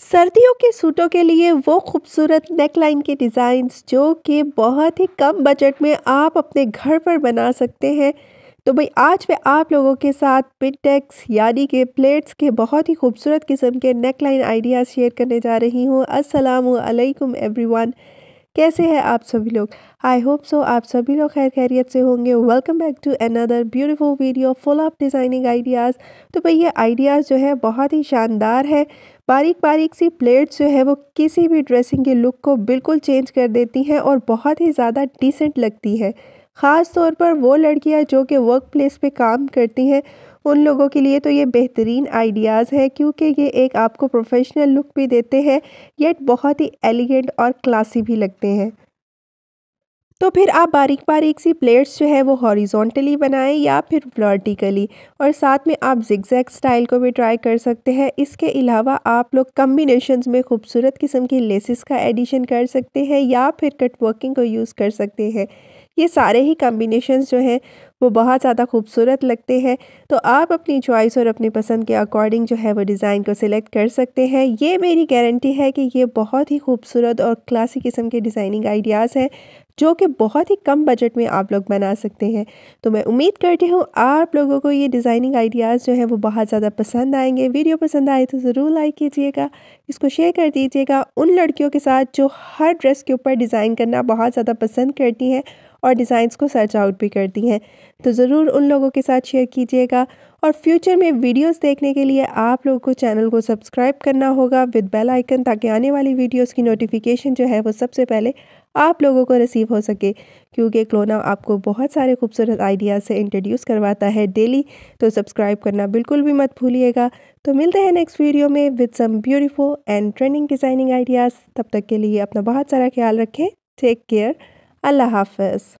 सर्दियों के सूटों के लिए वो खूबसूरत नेकलाइन के डिज़ाइंस जो कि बहुत ही कम बजट में आप अपने घर पर बना सकते हैं तो भाई आज मैं आप लोगों के साथ पिटेक्स यानी कि प्लेट्स के बहुत ही खूबसूरत किस्म के नेकलाइन आइडियाज़ शेयर करने जा रही हूँ असलकम एवरी वन कैसे हैं आप सभी लोग आई होप सो आप सभी लोग खैर खैरियत से होंगे welcome back to another beautiful video full of designing ideas तो भाई ये आइडियाज़ जो है बहुत ही शानदार है बारीक बारीक सी प्लेट्स जो है वो किसी भी ड्रेसिंग के लुक को बिल्कुल चेंज कर देती हैं और बहुत ही ज़्यादा डिसेंट लगती है ख़ास तौर पर वो लड़कियां जो कि वर्क प्लेस पर काम करती हैं उन लोगों के लिए तो ये बेहतरीन आइडियाज़ है क्योंकि ये एक आपको प्रोफेशनल लुक भी देते हैं येट बहुत ही एलिगेंट और क्लासी भी लगते हैं तो फिर आप बारीक बारीक सी प्लेट्स जो है वो हॉरिजॉन्टली बनाएं या फिर वर्टिकली और साथ में आप जिगजैग स्टाइल को भी ट्राई कर सकते हैं इसके अलावा आप लोग कम्बिनेशन में खूबसूरत किस्म की लेसिस का एडिशन कर सकते हैं या फिर कट वर्किंग को यूज़ कर सकते हैं ये सारे ही कम्बिनेशन जो हैं वो बहुत ज़्यादा खूबसूरत लगते हैं तो आप अपनी चॉइस और अपनी पसंद के अकॉर्डिंग जो है वो डिज़ाइन को सिलेक्ट कर सकते हैं ये मेरी गारंटी है कि ये बहुत ही खूबसूरत और क्लासिक किस्म के डिज़ाइनिंग आइडियाज़ हैं जो कि बहुत ही कम बजट में आप लोग बना सकते हैं तो मैं उम्मीद करती हूँ आप लोगों को ये डिज़ाइनिंग आइडियाज़ जो हैं वो बहुत ज़्यादा पसंद आएंगे वीडियो पसंद आए तो ज़रूर लाइक कीजिएगा इसको शेयर कर दीजिएगा उन लड़कियों के साथ जो हर ड्रेस के ऊपर डिज़ाइन करना बहुत ज़्यादा पसंद करती हैं और डिज़ाइंस को सर्च आउट भी करती हैं तो ज़रूर उन लोगों के साथ शेयर कीजिएगा और फ्यूचर में वीडियोस देखने के लिए आप लोगों को चैनल को सब्सक्राइब करना होगा विद बेल आइकन ताकि आने वाली वीडियोस की नोटिफिकेशन जो है वो सबसे पहले आप लोगों को रिसीव हो सके क्योंकि क्लोना आपको बहुत सारे खूबसूरत आइडियाज़ से इंट्रोड्यूस करवाता है डेली तो सब्सक्राइब करना बिल्कुल भी मत भूलिएगा तो मिलते हैं नेक्स्ट वीडियो में with some beautiful and trending designing ideas तब तक के लिए अपना बहुत सारा ख्याल रखें टेक केयर अल्लाह हाफिज